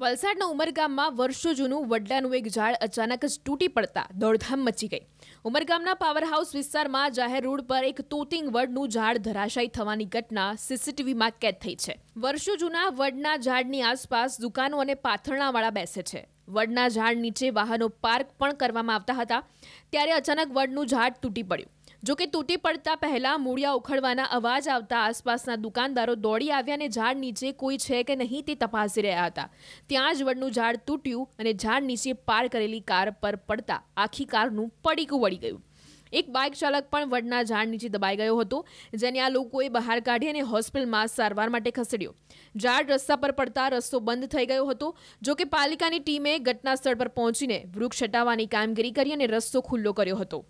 વલસાડના ઉમરગામમાં વર્ષો જૂનું વડલાનું એક ઝાડ અચાનક જ તૂટી પડતા દોડધામ મચી ગઈ ઉમરગામના પાવરહાઉસ વિસ્તારમાં જાહેર રોડ પર એક તોતિંગ વડનું ઝાડ ધરાશાયી થવાની ઘટના સીસીટીવીમાં કેદ થઈ છે વર્ષો જૂના વડના ઝાડની આસપાસ દુકાનો અને પાથરણાવાળા બેસે છે વડના ઝાડ નીચે વાહનો પાર્ક પણ કરવામાં આવતા હતા ત્યારે અચાનક વડનું ઝાડ તૂટી પડ્યું જોકે તૂટી પડતા પહેલા મૂળિયા ઉખડવાના અવાજ આવતા આસપાસના દુકાનદારો દોડી આવ્યા અને ઝાડ નીચે કોઈ છે કે નહીં તે તપાસી રહ્યા હતા ત્યાં જ વડનું ઝાડ તૂટ્યું અને ઝાડ નીચે પાર કરેલી કાર પર પડતા આખી કારનું પડીકું વળી ગયું એક બાઇક ચાલક પણ વડના ઝાડ નીચે દબાઈ ગયો હતો જેને આ લોકોએ બહાર કાઢી અને હોસ્પિટલમાં સારવાર માટે ખસેડ્યો ઝાડ રસ્તા પર પડતા રસ્તો બંધ થઈ ગયો હતો જો કે પાલિકાની ટીમે ઘટના સ્થળ પર પહોંચીને વૃક્ષ હટાવવાની કામગીરી કરી અને રસ્તો ખુલ્લો કર્યો હતો